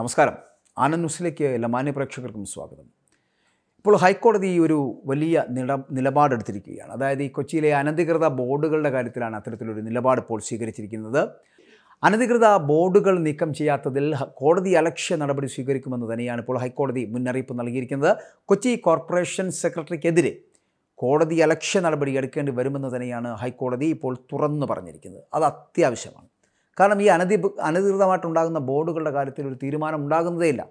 നമസ്കാരം ആനന്ദ് ന്യൂസിലേക്ക് എല്ലാ മാന്യപ്രേക്ഷകർക്കും സ്വാഗതം ഇപ്പോൾ ഹൈക്കോടതി ഈ ഒരു വലിയ നില നിലപാടെടുത്തിരിക്കുകയാണ് അതായത് ഈ കൊച്ചിയിലെ അനധികൃത ബോർഡുകളുടെ കാര്യത്തിലാണ് അത്തരത്തിലൊരു നിലപാട് ഇപ്പോൾ സ്വീകരിച്ചിരിക്കുന്നത് അനധികൃത ബോർഡുകൾ നീക്കം ചെയ്യാത്തതിൽ കോടതി അലക്ഷ്യ നടപടി സ്വീകരിക്കുമെന്ന് തന്നെയാണ് ഇപ്പോൾ ഹൈക്കോടതി മുന്നറിയിപ്പ് നൽകിയിരിക്കുന്നത് കൊച്ചി കോർപ്പറേഷൻ സെക്രട്ടറിക്കെതിരെ കോടതി അലക്ഷ്യ നടപടി എടുക്കേണ്ടി വരുമെന്ന് തന്നെയാണ് ഹൈക്കോടതി ഇപ്പോൾ തുറന്നു പറഞ്ഞിരിക്കുന്നത് അത് അത്യാവശ്യമാണ് കാരണം ഈ അനധി അനധികൃതമായിട്ടുണ്ടാകുന്ന ബോർഡുകളുടെ കാര്യത്തിൽ ഒരു തീരുമാനം ഉണ്ടാകുന്നതേയില്ല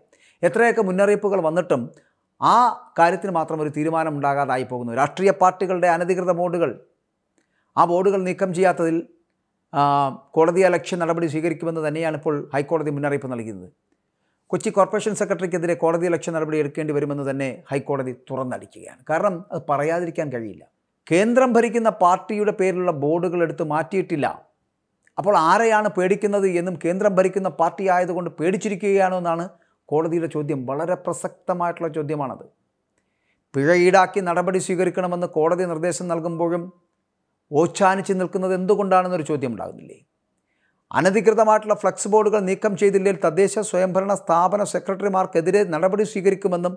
എത്രയൊക്കെ മുന്നറിയിപ്പുകൾ വന്നിട്ടും ആ കാര്യത്തിന് മാത്രം ഒരു തീരുമാനം ഉണ്ടാകാതായി പോകുന്നു രാഷ്ട്രീയ പാർട്ടികളുടെ അനധികൃത ബോർഡുകൾ ആ ബോർഡുകൾ നീക്കം ചെയ്യാത്തതിൽ കോടതി അലക്ഷ്യ നടപടി സ്വീകരിക്കുമെന്ന് തന്നെയാണ് ഇപ്പോൾ ഹൈക്കോടതി മുന്നറിയിപ്പ് നൽകിയത് കൊച്ചി കോർപ്പറേഷൻ സെക്രട്ടറിക്കെതിരെ കോടതി അലക്ഷ്യ നടപടി എടുക്കേണ്ടി വരുമെന്ന് തന്നെ ഹൈക്കോടതി തുറന്നടിക്കുകയാണ് കാരണം അത് പറയാതിരിക്കാൻ കഴിയില്ല കേന്ദ്രം ഭരിക്കുന്ന പാർട്ടിയുടെ പേരിലുള്ള ബോർഡുകൾ എടുത്ത് മാറ്റിയിട്ടില്ല അപ്പോൾ ആരെയാണ് പേടിക്കുന്നത് എന്നും കേന്ദ്രം ഭരിക്കുന്ന പാർട്ടി ആയതുകൊണ്ട് പേടിച്ചിരിക്കുകയാണോ എന്നാണ് കോടതിയുടെ ചോദ്യം വളരെ പ്രസക്തമായിട്ടുള്ള ചോദ്യമാണത് പിഴ ഈടാക്കി നടപടി സ്വീകരിക്കണമെന്ന് കോടതി നിർദ്ദേശം നൽകുമ്പോഴും ഓച്ചാനിച്ച് നിൽക്കുന്നത് എന്തുകൊണ്ടാണെന്നൊരു ചോദ്യം ഉണ്ടാകുന്നില്ലേ അനധികൃതമായിട്ടുള്ള ഫ്ലക്സ് ബോർഡുകൾ നീക്കം ചെയ്തില്ലെങ്കിൽ തദ്ദേശ സ്വയംഭരണ സ്ഥാപന സെക്രട്ടറിമാർക്കെതിരെ നടപടി സ്വീകരിക്കുമെന്നും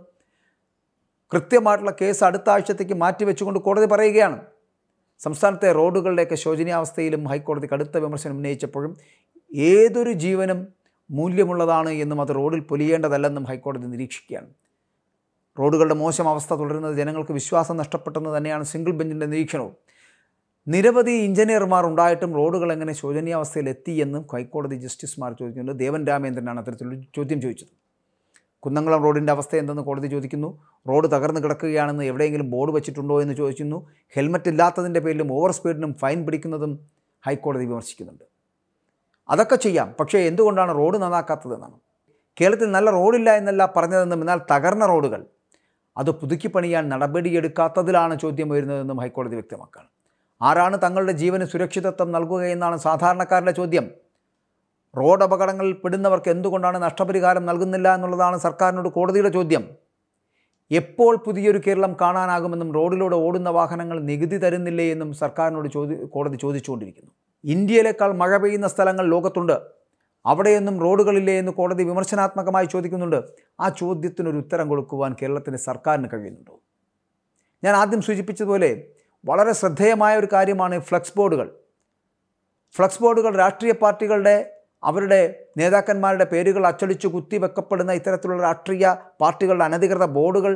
കൃത്യമായിട്ടുള്ള കേസ് അടുത്ത ആഴ്ചത്തേക്ക് മാറ്റിവെച്ചുകൊണ്ട് കോടതി പറയുകയാണ് സംസ്ഥാനത്തെ റോഡുകളുടെയൊക്കെ ശോചനീയാവസ്ഥയിലും ഹൈക്കോടതി കടുത്ത വിമർശനം ഉന്നയിച്ചപ്പോഴും ഏതൊരു ജീവനും മൂല്യമുള്ളതാണ് എന്നും അത് റോഡിൽ പൊലിയേണ്ടതല്ലെന്നും ഹൈക്കോടതി നിരീക്ഷിക്കുകയാണ് റോഡുകളുടെ മോശം അവസ്ഥ തുടരുന്നത് ജനങ്ങൾക്ക് വിശ്വാസം നഷ്ടപ്പെട്ടെന്ന് തന്നെയാണ് സിംഗിൾ ബെഞ്ചിൻ്റെ നിരീക്ഷണവും നിരവധി എഞ്ചിനീയർമാർ ഉണ്ടായിട്ടും റോഡുകൾ എങ്ങനെ ശോചനീയാവസ്ഥയിലെത്തി എന്നും ഹൈക്കോടതി ജസ്റ്റിസുമാർ ചോദിക്കുന്നുണ്ട് ദേവൻ രാമേന്ദ്രനാണ് അത്തരത്തിലുള്ള ചോദ്യം ചോദിച്ചത് കുന്നംകുളം റോഡിൻ്റെ അവസ്ഥ എന്തെന്ന് കോടതി ചോദിക്കുന്നു റോഡ് തകർന്നു കിടക്കുകയാണെന്ന് എവിടെയെങ്കിലും ബോർഡ് വെച്ചിട്ടുണ്ടോ എന്ന് ചോദിക്കുന്നു ഹെൽമറ്റ് ഇല്ലാത്തതിൻ്റെ പേരിലും ഓവർ സ്പീഡിനും ഫൈൻ പിടിക്കുന്നതും ഹൈക്കോടതി വിമർശിക്കുന്നുണ്ട് അതൊക്കെ ചെയ്യാം പക്ഷേ എന്തുകൊണ്ടാണ് റോഡ് നന്നാക്കാത്തതെന്നാണ് കേരളത്തിൽ നല്ല റോഡില്ല എന്നല്ല പറഞ്ഞതെന്നും എന്നാൽ തകർന്ന റോഡുകൾ അത് പുതുക്കി പണിയാൻ നടപടിയെടുക്കാത്തതിലാണ് ചോദ്യം വരുന്നതെന്നും ഹൈക്കോടതി വ്യക്തമാക്കുകയാണ് ആരാണ് തങ്ങളുടെ ജീവന് സുരക്ഷിതത്വം നൽകുകയെന്നാണ് സാധാരണക്കാരുടെ ചോദ്യം റോഡ് അപകടങ്ങളിൽ പെടുന്നവർക്ക് എന്തുകൊണ്ടാണ് നഷ്ടപരിഹാരം നൽകുന്നില്ല എന്നുള്ളതാണ് സർക്കാരിനോട് കോടതിയുടെ ചോദ്യം എപ്പോൾ പുതിയൊരു കേരളം കാണാനാകുമെന്നും റോഡിലൂടെ ഓടുന്ന വാഹനങ്ങൾ നികുതി തരുന്നില്ലേ എന്നും സർക്കാരിനോട് ചോദി കോടതി ചോദിച്ചുകൊണ്ടിരിക്കുന്നു ഇന്ത്യയിലേക്കാൾ മഴ പെയ്യുന്ന സ്ഥലങ്ങൾ ലോകത്തുണ്ട് അവിടെയൊന്നും റോഡുകളില്ലേ എന്ന് കോടതി വിമർശനാത്മകമായി ചോദിക്കുന്നുണ്ട് ആ ചോദ്യത്തിനൊരു ഉത്തരം കൊടുക്കുവാൻ കേരളത്തിന് സർക്കാരിന് കഴിയുന്നുണ്ടോ ഞാൻ ആദ്യം സൂചിപ്പിച്ചതുപോലെ വളരെ ശ്രദ്ധേയമായ ഒരു കാര്യമാണ് ഫ്ലക്സ് ബോർഡുകൾ ഫ്ലക്സ് ബോർഡുകൾ രാഷ്ട്രീയ പാർട്ടികളുടെ അവരുടെ നേതാക്കന്മാരുടെ പേരുകൾ അച്ചടിച്ചു കുത്തിവെക്കപ്പെടുന്ന ഇത്തരത്തിലുള്ള രാഷ്ട്രീയ പാർട്ടികളുടെ അനധികൃത ബോർഡുകൾ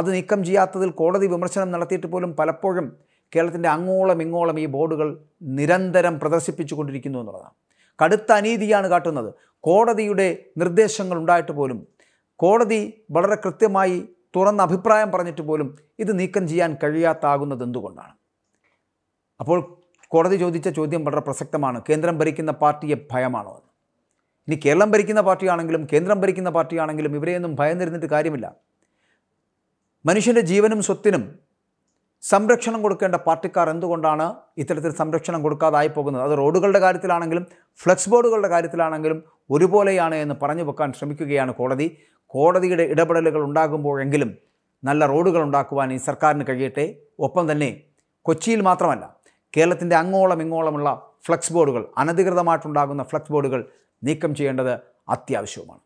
അത് നീക്കം ചെയ്യാത്തതിൽ കോടതി വിമർശനം നടത്തിയിട്ട് പോലും പലപ്പോഴും കേരളത്തിൻ്റെ അങ്ങോളം ഇങ്ങോളം ഈ ബോർഡുകൾ നിരന്തരം പ്രദർശിപ്പിച്ചു കൊണ്ടിരിക്കുന്നു എന്നുള്ളതാണ് കടുത്ത അനീതിയാണ് കാട്ടുന്നത് കോടതിയുടെ നിർദ്ദേശങ്ങൾ ഉണ്ടായിട്ട് പോലും കോടതി വളരെ കൃത്യമായി തുറന്ന അഭിപ്രായം പറഞ്ഞിട്ട് പോലും ഇത് നീക്കം ചെയ്യാൻ കഴിയാത്താകുന്നത് എന്തുകൊണ്ടാണ് അപ്പോൾ കോടതി ചോദിച്ച ചോദ്യം വളരെ പ്രസക്തമാണ് കേന്ദ്രം ഭരിക്കുന്ന പാർട്ടിയെ ഭയമാണോ ഇനി കേരളം ഭരിക്കുന്ന പാർട്ടിയാണെങ്കിലും കേന്ദ്രം ഭരിക്കുന്ന പാർട്ടിയാണെങ്കിലും ഇവരെയൊന്നും തരുന്നിട്ട് കാര്യമില്ല മനുഷ്യൻ്റെ ജീവനും സ്വത്തിനും സംരക്ഷണം കൊടുക്കേണ്ട പാർട്ടിക്കാർ എന്തുകൊണ്ടാണ് ഇത്തരത്തിൽ സംരക്ഷണം കൊടുക്കാതായി പോകുന്നത് അത് റോഡുകളുടെ കാര്യത്തിലാണെങ്കിലും ഫ്ലെക്സ് ബോർഡുകളുടെ കാര്യത്തിലാണെങ്കിലും ഒരുപോലെയാണ് എന്ന് പറഞ്ഞു വെക്കാൻ ശ്രമിക്കുകയാണ് കോടതി കോടതിയുടെ ഇടപെടലുകൾ ഉണ്ടാകുമ്പോഴെങ്കിലും നല്ല റോഡുകൾ ഉണ്ടാക്കുവാൻ ഈ സർക്കാരിന് കഴിയട്ടെ ഒപ്പം തന്നെ കൊച്ചിയിൽ മാത്രമല്ല കേരളത്തിൻ്റെ അങ്ങോളം ഇങ്ങോളമുള്ള ഫ്ലക്സ് ബോർഡുകൾ അനധികൃതമായിട്ടുണ്ടാകുന്ന ഫ്ലക്സ് ബോർഡുകൾ നീക്കം ചെയ്യേണ്ടത് അത്യാവശ്യവുമാണ്